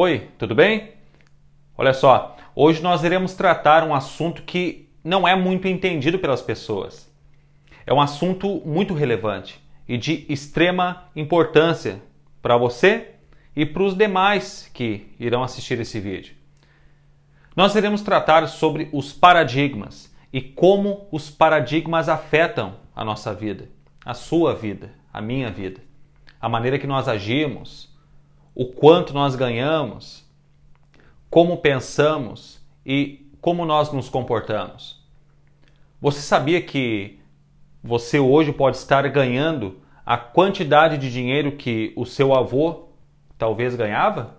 Oi, tudo bem? Olha só, hoje nós iremos tratar um assunto que não é muito entendido pelas pessoas. É um assunto muito relevante e de extrema importância para você e para os demais que irão assistir esse vídeo. Nós iremos tratar sobre os paradigmas e como os paradigmas afetam a nossa vida, a sua vida, a minha vida, a maneira que nós agimos, o quanto nós ganhamos, como pensamos e como nós nos comportamos. Você sabia que você hoje pode estar ganhando a quantidade de dinheiro que o seu avô talvez ganhava?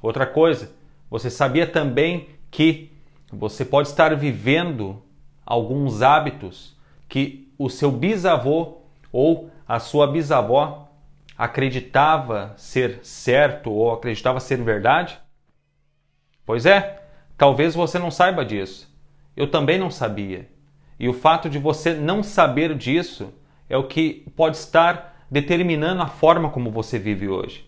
Outra coisa, você sabia também que você pode estar vivendo alguns hábitos que o seu bisavô ou a sua bisavó acreditava ser certo ou acreditava ser verdade? Pois é, talvez você não saiba disso. Eu também não sabia. E o fato de você não saber disso é o que pode estar determinando a forma como você vive hoje.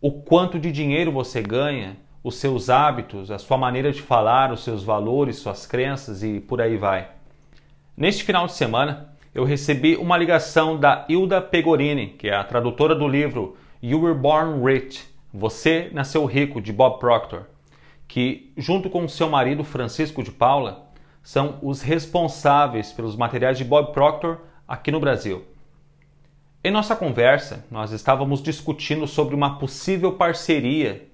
O quanto de dinheiro você ganha, os seus hábitos, a sua maneira de falar, os seus valores, suas crenças e por aí vai. Neste final de semana, eu recebi uma ligação da Hilda Pegorini, que é a tradutora do livro You Were Born Rich, Você Nasceu Rico, de Bob Proctor, que, junto com seu marido Francisco de Paula, são os responsáveis pelos materiais de Bob Proctor aqui no Brasil. Em nossa conversa, nós estávamos discutindo sobre uma possível parceria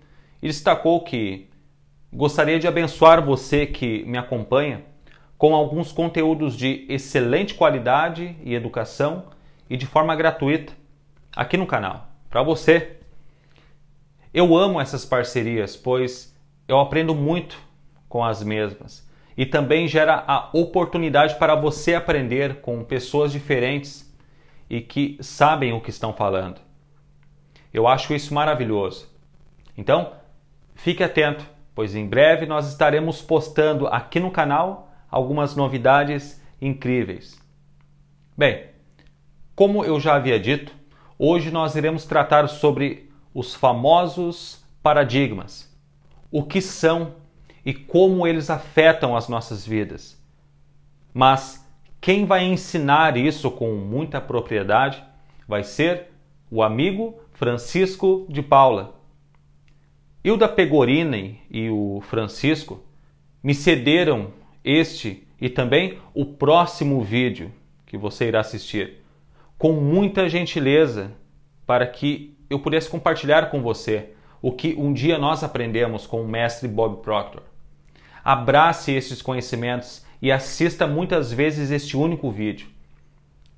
e destacou que gostaria de abençoar você que me acompanha com alguns conteúdos de excelente qualidade e educação e de forma gratuita aqui no canal, para você. Eu amo essas parcerias, pois eu aprendo muito com as mesmas e também gera a oportunidade para você aprender com pessoas diferentes e que sabem o que estão falando. Eu acho isso maravilhoso. Então, fique atento, pois em breve nós estaremos postando aqui no canal algumas novidades incríveis. Bem, como eu já havia dito, hoje nós iremos tratar sobre os famosos paradigmas. O que são e como eles afetam as nossas vidas. Mas quem vai ensinar isso com muita propriedade vai ser o amigo Francisco de Paula. Hilda Pegorini e o Francisco me cederam este e também o próximo vídeo que você irá assistir, com muita gentileza, para que eu pudesse compartilhar com você o que um dia nós aprendemos com o mestre Bob Proctor. Abrace esses conhecimentos e assista muitas vezes este único vídeo,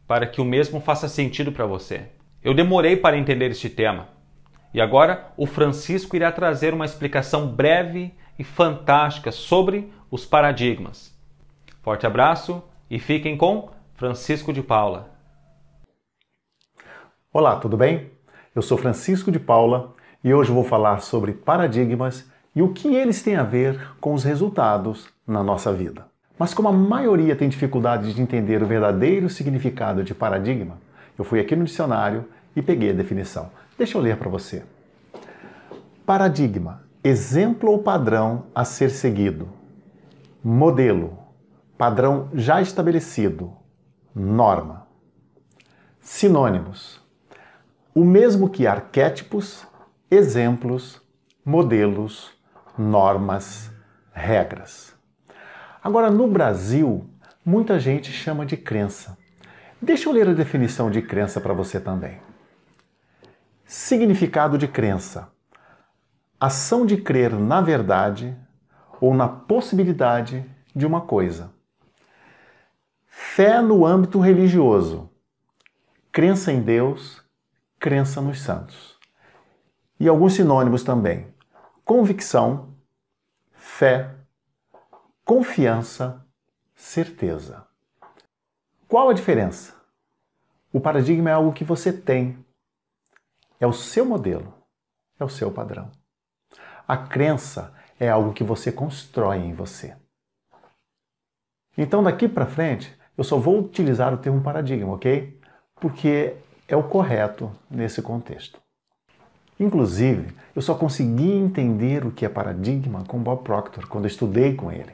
para que o mesmo faça sentido para você. Eu demorei para entender este tema, e agora o Francisco irá trazer uma explicação breve e fantástica sobre os paradigmas. Forte abraço e fiquem com Francisco de Paula. Olá, tudo bem? Eu sou Francisco de Paula e hoje vou falar sobre paradigmas e o que eles têm a ver com os resultados na nossa vida. Mas como a maioria tem dificuldade de entender o verdadeiro significado de paradigma, eu fui aqui no dicionário e peguei a definição. Deixa eu ler para você. Paradigma, exemplo ou padrão a ser seguido, modelo, padrão já estabelecido, norma. Sinônimos: o mesmo que arquétipos, exemplos, modelos, normas, regras. Agora, no Brasil, muita gente chama de crença. Deixa eu ler a definição de crença para você também. Significado de crença: ação de crer na verdade, ou na possibilidade de uma coisa. Fé no âmbito religioso, crença em Deus, crença nos santos. E alguns sinônimos também: convicção, fé, confiança, certeza. Qual a diferença? O paradigma é algo que você tem, é o seu modelo, é o seu padrão. A crença é algo que você constrói em você. Então, daqui para frente, eu só vou utilizar o termo paradigma, ok? Porque é o correto nesse contexto. Inclusive, eu só consegui entender o que é paradigma com Bob Proctor quando estudei com ele.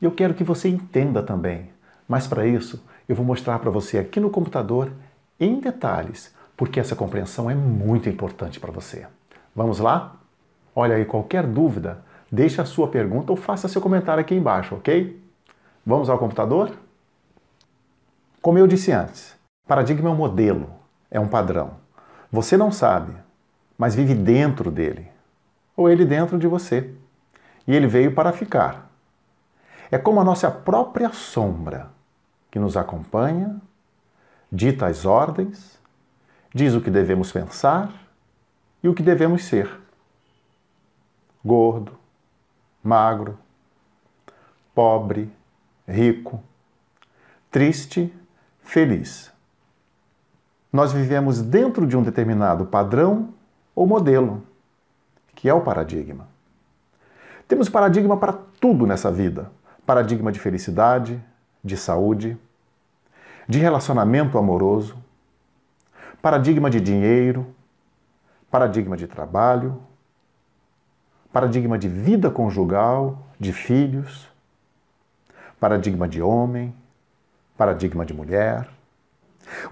E eu quero que você entenda também, mas para isso eu vou mostrar para você aqui no computador em detalhes, porque essa compreensão é muito importante para você. Vamos lá? Olha aí, qualquer dúvida, deixe a sua pergunta ou faça seu comentário aqui embaixo, ok? Vamos ao computador? Como eu disse antes, paradigma é um modelo, é um padrão. Você não sabe, mas vive dentro dele, ou ele dentro de você. E ele veio para ficar. É como a nossa própria sombra, que nos acompanha, dita as ordens, diz o que devemos pensar e o que devemos ser gordo, magro, pobre, rico, triste, feliz. Nós vivemos dentro de um determinado padrão ou modelo, que é o paradigma. Temos paradigma para tudo nessa vida: paradigma de felicidade, de saúde, de relacionamento amoroso, paradigma de dinheiro, paradigma de trabalho, paradigma de vida conjugal, de filhos, paradigma de homem, paradigma de mulher.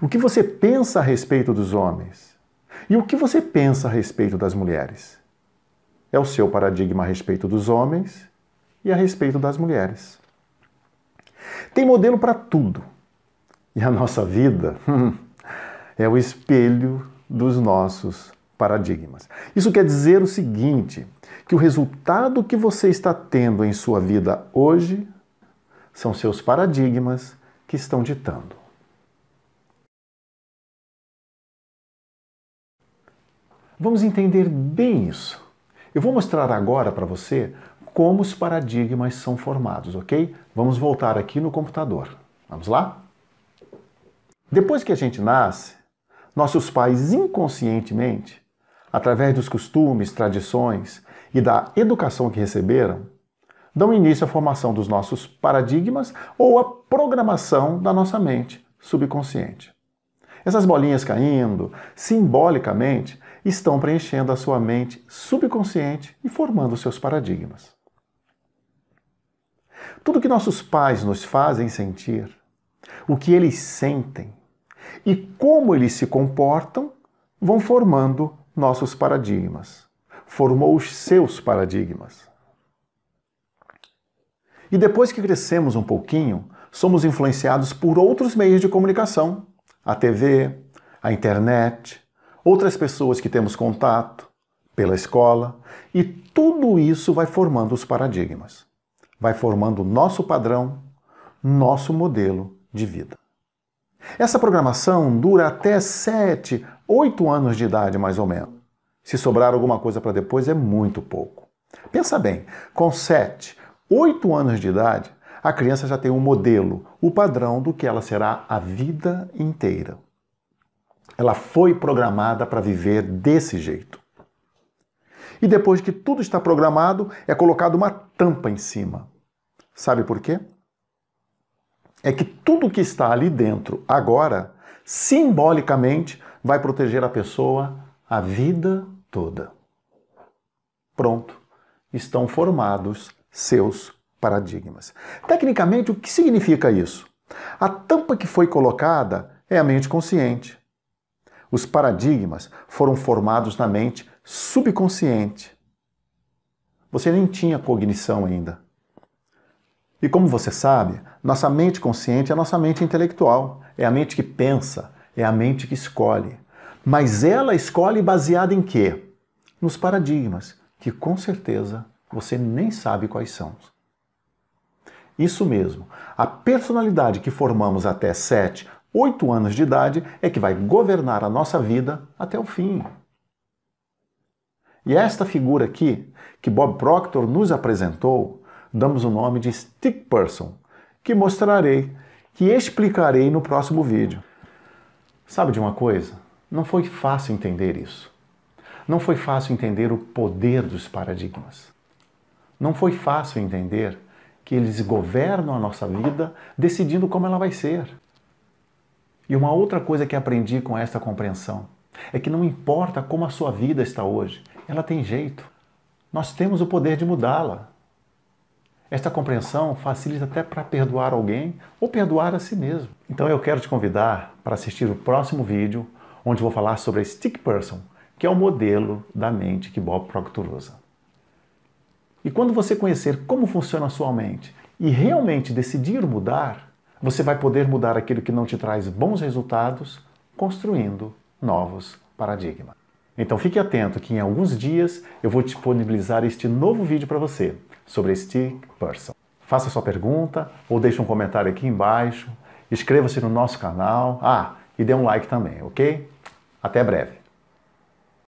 O que você pensa a respeito dos homens e o que você pensa a respeito das mulheres? É o seu paradigma a respeito dos homens e a respeito das mulheres. Tem modelo para tudo. E a nossa vida é o espelho dos nossos paradigmas. Isso quer dizer o seguinte: que o resultado que você está tendo em sua vida hoje são seus paradigmas que estão ditando. Vamos entender bem isso. Eu vou mostrar agora para você como os paradigmas são formados, ok? Vamos voltar aqui no computador. Vamos lá? Depois que a gente nasce, nossos pais inconscientemente através dos costumes, tradições e da educação que receberam, dão início à formação dos nossos paradigmas ou à programação da nossa mente subconsciente. Essas bolinhas caindo, simbolicamente, estão preenchendo a sua mente subconsciente e formando seus paradigmas. Tudo que nossos pais nos fazem sentir, o que eles sentem e como eles se comportam vão formando nossos paradigmas, formou os seus paradigmas. E depois que crescemos um pouquinho, somos influenciados por outros meios de comunicação, a TV, a internet, outras pessoas que temos contato, pela escola, e tudo isso vai formando os paradigmas, vai formando nosso padrão, nosso modelo de vida. Essa programação dura até 7 8 anos de idade, mais ou menos. Se sobrar alguma coisa para depois, é muito pouco. Pensa bem, com 7, 8 anos de idade, a criança já tem um modelo, o padrão do que ela será a vida inteira. Ela foi programada para viver desse jeito. E depois que tudo está programado, é colocado uma tampa em cima. Sabe por quê? É que tudo que está ali dentro agora, simbolicamente, vai proteger a pessoa a vida toda. Pronto, estão formados seus paradigmas. Tecnicamente, o que significa isso? A tampa que foi colocada é a mente consciente. Os paradigmas foram formados na mente subconsciente. Você nem tinha cognição ainda. E como você sabe, nossa mente consciente é a nossa mente intelectual, é a mente que pensa, é a mente que escolhe. Mas ela escolhe baseada em quê? Nos paradigmas, que com certeza você nem sabe quais são. Isso mesmo. A personalidade que formamos até 7, 8 anos de idade é que vai governar a nossa vida até o fim. E é esta figura aqui, que Bob Proctor nos apresentou, damos o nome de Stick Person, que mostrarei, que explicarei no próximo vídeo. Sabe de uma coisa? Não foi fácil entender isso. Não foi fácil entender o poder dos paradigmas. Não foi fácil entender que eles governam a nossa vida decidindo como ela vai ser. E uma outra coisa que aprendi com esta compreensão é que não importa como a sua vida está hoje, ela tem jeito. Nós temos o poder de mudá-la. Esta compreensão facilita até para perdoar alguém ou perdoar a si mesmo. Então eu quero te convidar para assistir o próximo vídeo, onde vou falar sobre a Stick Person, que é o modelo da mente que Bob Proctor usa. E quando você conhecer como funciona a sua mente e realmente decidir mudar, você vai poder mudar aquilo que não te traz bons resultados, construindo novos paradigmas. Então fique atento que em alguns dias eu vou disponibilizar este novo vídeo para você sobre Stick Person. Faça sua pergunta ou deixe um comentário aqui embaixo. Inscreva-se no nosso canal. Ah, e dê um like também, ok? Até breve!